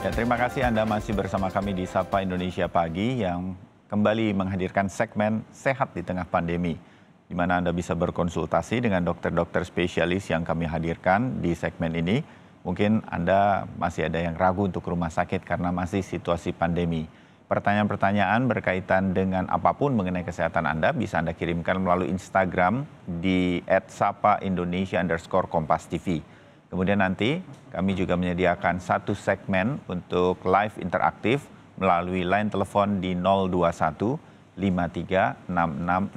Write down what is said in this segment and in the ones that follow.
Ya, terima kasih Anda masih bersama kami di Sapa Indonesia Pagi yang kembali menghadirkan segmen Sehat di Tengah Pandemi di mana Anda bisa berkonsultasi dengan dokter-dokter spesialis yang kami hadirkan di segmen ini. Mungkin Anda masih ada yang ragu untuk rumah sakit karena masih situasi pandemi. Pertanyaan-pertanyaan berkaitan dengan apapun mengenai kesehatan Anda bisa Anda kirimkan melalui Instagram di @sapa_indonesia_kompas_tv. underscore Kemudian nanti kami juga menyediakan satu segmen untuk live interaktif melalui line telepon di 021 53 500.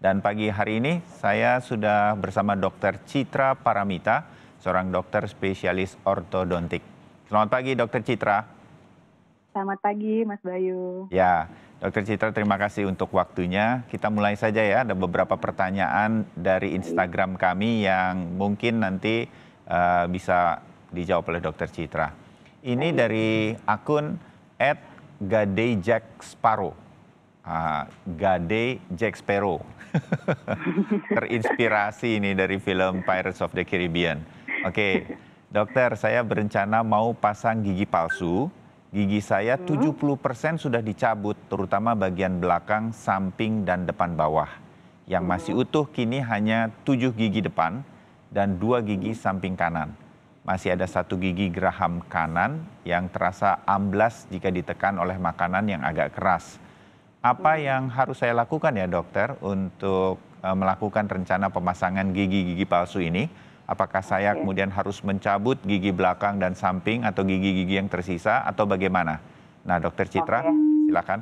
Dan pagi hari ini saya sudah bersama Dr. Citra Paramita, seorang dokter spesialis ortodontik. Selamat pagi Dr. Citra. Selamat pagi Mas Bayu. Ya, Dr. Citra, terima kasih untuk waktunya. Kita mulai saja ya, ada beberapa pertanyaan dari Instagram kami yang mungkin nanti uh, bisa dijawab oleh Dr. Citra. Ini dari akun at Gade Jack Sparrow. Uh, ah, Gade Jack Sparrow. Terinspirasi ini dari film Pirates of the Caribbean. Oke, okay. dokter saya berencana mau pasang gigi palsu Gigi saya hmm. 70% sudah dicabut, terutama bagian belakang, samping, dan depan bawah. Yang masih hmm. utuh kini hanya 7 gigi depan dan 2 gigi hmm. samping kanan. Masih ada satu gigi geraham kanan yang terasa amblas jika ditekan oleh makanan yang agak keras. Apa hmm. yang harus saya lakukan ya dokter untuk eh, melakukan rencana pemasangan gigi-gigi palsu ini? Apakah saya okay. kemudian harus mencabut gigi belakang dan samping atau gigi-gigi yang tersisa atau bagaimana? Nah, Dokter Citra, okay. silakan.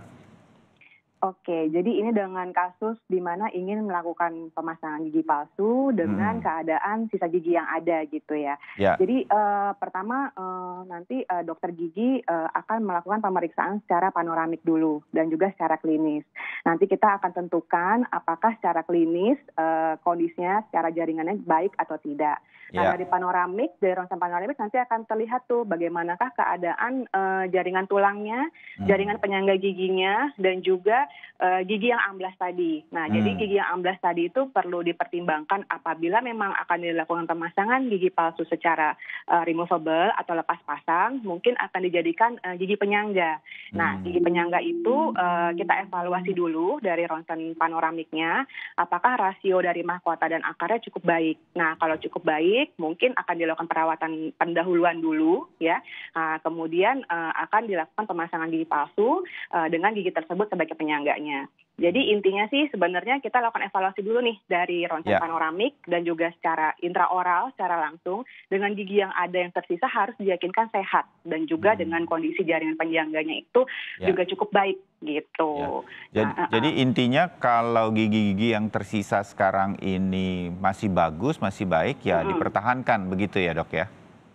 Oke, jadi ini dengan kasus di mana ingin melakukan pemasangan gigi palsu dengan hmm. keadaan sisa gigi yang ada gitu ya. ya. Jadi uh, pertama uh, nanti uh, dokter gigi uh, akan melakukan pemeriksaan secara panoramik dulu dan juga secara klinis. Nanti kita akan tentukan apakah secara klinis uh, kondisinya secara jaringannya baik atau tidak. Ya. Nah, dari panoramik, dari ronsen panoramik nanti akan terlihat tuh bagaimanakah keadaan uh, jaringan tulangnya, hmm. jaringan penyangga giginya, dan juga uh, gigi yang amblas tadi. Nah, hmm. jadi gigi yang amblas tadi itu perlu dipertimbangkan apabila memang akan dilakukan pemasangan gigi palsu secara uh, removable atau lepas pasang, mungkin akan dijadikan uh, gigi penyangga. Nah, hmm. Nah, gigi penyangga itu uh, kita evaluasi dulu dari ronsen panoramiknya, apakah rasio dari mahkota dan akarnya cukup baik. Nah, kalau cukup baik baik mungkin akan dilakukan perawatan pendahuluan dulu ya. Nah, kemudian uh, akan dilakukan pemasangan gigi palsu uh, dengan gigi tersebut sebagai penyangganya. Jadi intinya sih sebenarnya kita lakukan evaluasi dulu nih dari ronsen yeah. panoramik dan juga secara intraoral, secara langsung dengan gigi yang ada yang tersisa harus diyakinkan sehat dan juga hmm. dengan kondisi jaringan penyangganya itu yeah. juga cukup baik gitu. Yeah. Ya. Ah, ah. Jadi, nah, jadi uh -uh. intinya kalau gigi-gigi yang tersisa sekarang ini masih bagus, masih baik ya hmm. dipertahankan begitu ya dok ya?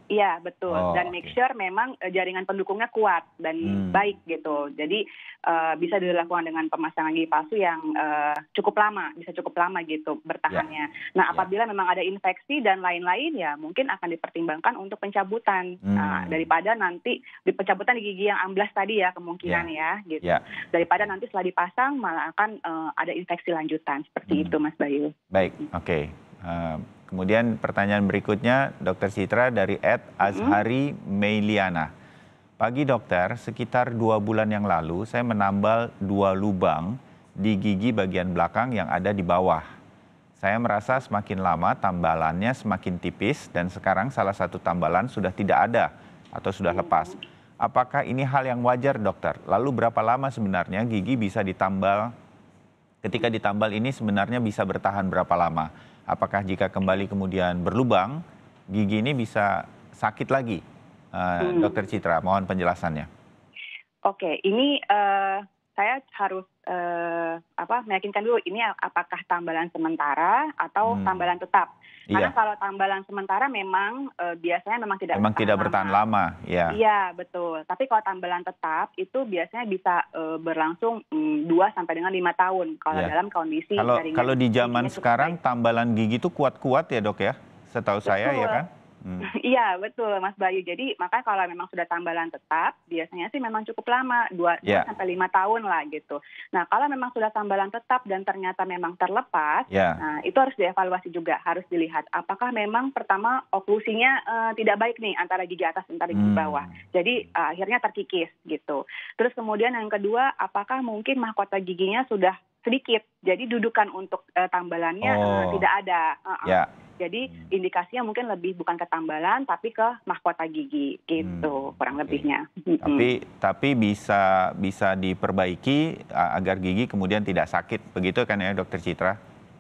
Iya betul oh, dan make sure okay. memang eh, jaringan pendukungnya kuat dan hmm. baik gitu. Jadi uh, bisa dilakukan dengan pemasangan gigi palsu yang uh, cukup lama, bisa cukup lama gitu bertahannya. Yeah. Nah ya. apabila yeah. memang ada infeksi dan lain-lain ya mungkin akan dipertimbangkan untuk pencabutan hmm. uh, daripada nanti di pencabutan di gigi yang amblas tadi ya kemungkinan yeah. ya gitu. Yeah. Daripada nanti setelah dipasang malah akan uh, ada infeksi lanjutan seperti hmm. itu Mas Bayu. Baik, oke. Okay. Uh, Kemudian pertanyaan berikutnya Dokter Citra dari Ed Azhari mm. Meiliana. Pagi dokter, sekitar dua bulan yang lalu saya menambal dua lubang di gigi bagian belakang yang ada di bawah. Saya merasa semakin lama tambalannya semakin tipis dan sekarang salah satu tambalan sudah tidak ada atau sudah lepas. Apakah ini hal yang wajar dokter? Lalu berapa lama sebenarnya gigi bisa ditambal? Ketika ditambal ini sebenarnya bisa bertahan berapa lama? apakah jika kembali kemudian berlubang, gigi ini bisa sakit lagi? Uh, hmm. Dokter Citra, mohon penjelasannya. Oke, ini uh, saya harus eh, apa meyakinkan dulu ini apakah tambalan sementara atau hmm. tambalan tetap. Iya. Karena iya. kalau tambalan sementara memang e, biasanya memang tidak memang bertahan tidak bertahan lama, lama. ya. Iya, betul. Tapi kalau tambalan tetap itu biasanya bisa e, berlangsung mm, 2 sampai dengan lima tahun kalau ya. dalam kondisi Kalau kalau di zaman sekarang tambalan gigi itu kuat-kuat ya, Dok ya. Setahu betul. saya ya kan? Hmm. Iya hmm. betul Mas Bayu. Jadi makanya kalau memang sudah tambalan tetap, biasanya sih memang cukup lama dua yeah. sampai lima tahun lah gitu. Nah kalau memang sudah tambalan tetap dan ternyata memang terlepas, yeah. nah itu harus dievaluasi juga, harus dilihat apakah memang pertama oklusinya uh, eh, tidak baik nih antara gigi atas antara gigi hmm. bawah. Jadi uh, akhirnya terkikis gitu. Terus kemudian yang kedua, apakah mungkin mahkota giginya sudah sedikit. Jadi dudukan untuk uh, tambalannya eh, oh. uh, tidak ada. Uh -uh. Ya. Jadi indikasinya mungkin lebih bukan ke tambalan tapi ke mahkota gigi gitu hmm. kurang lebihnya. Tapi tapi bisa bisa diperbaiki agar gigi kemudian tidak sakit begitu kan ya dokter Citra?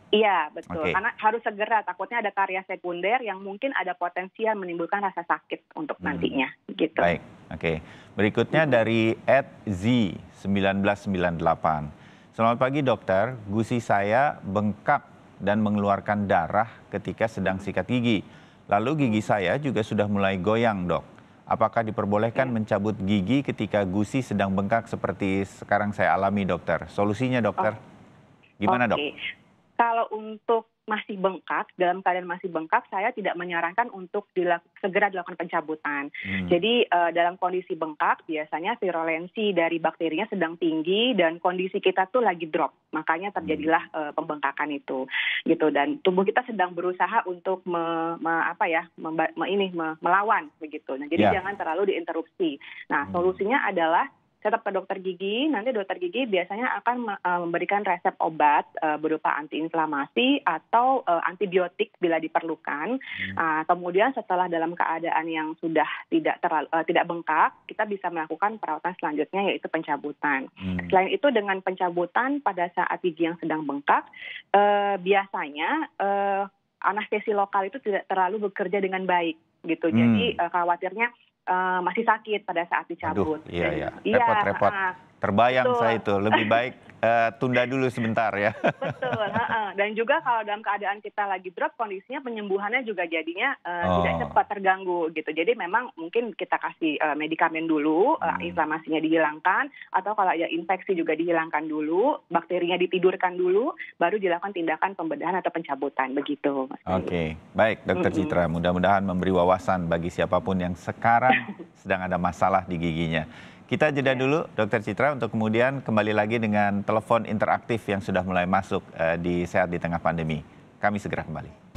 Iya betul, okay. karena harus segera. Takutnya ada karya sekunder yang mungkin ada potensial menimbulkan rasa sakit untuk hmm. nantinya, gitu. Baik, oke. Okay. Berikutnya dari @z1998. Selamat pagi dokter, gusi saya bengkak dan mengeluarkan darah ketika sedang sikat gigi. Lalu gigi saya juga sudah mulai goyang dok. Apakah diperbolehkan ya. mencabut gigi ketika gusi sedang bengkak seperti sekarang saya alami dokter? Solusinya dokter? Oh. Gimana okay. dok? Kalau untuk masih bengkak, dalam keadaan masih bengkak, saya tidak menyarankan untuk dilak segera dilakukan pencabutan. Hmm. Jadi uh, dalam kondisi bengkak biasanya virulensi dari bakterinya sedang tinggi dan kondisi kita tuh lagi drop, makanya terjadilah hmm. uh, pembengkakan itu, gitu. Dan tubuh kita sedang berusaha untuk me, me, apa ya, me, ini me, melawan begitu. Nah, jadi yeah. jangan terlalu diinterupsi. Nah, hmm. solusinya adalah tetap ke dokter gigi. Nanti dokter gigi biasanya akan eh, memberikan resep obat eh, berupa antiinflamasi atau eh, antibiotik bila diperlukan. Hmm. Ah, kemudian setelah dalam keadaan yang sudah tidak terlalu, tidak bengkak, kita bisa melakukan perawatan selanjutnya yaitu pencabutan. Hmm. Selain itu dengan pencabutan pada saat gigi yang sedang bengkak, biasanya anestesi lokal itu tidak terlalu bekerja dengan baik gitu. Hmm. Jadi khawatirnya Eh, masih sakit pada saat dicabut. Aduh, iya, iya. Repot-repot. Iya, uh, ah, Terbayang betul. saya itu. Lebih baik uh, tunda dulu sebentar ya. Betul. Uh, dan juga kalau dalam keadaan kita lagi drop kondisinya penyembuhannya juga jadinya uh, oh. tidak cepat terganggu gitu. Jadi memang mungkin kita kasih uh, medikamen dulu, uh, inflamasinya dihilangkan atau kalau ada infeksi juga dihilangkan dulu, bakterinya ditidurkan dulu, baru dilakukan tindakan pembedahan atau pencabutan begitu. Oke, okay. baik Dokter mm -hmm. Citra. Mudah-mudahan memberi wawasan bagi siapapun yang sekarang sedang ada masalah di giginya. Kita jeda dulu, Dokter Citra, untuk kemudian kembali lagi dengan telepon interaktif yang sudah mulai masuk uh, di Sehat di Tengah Pandemi. Kami segera kembali.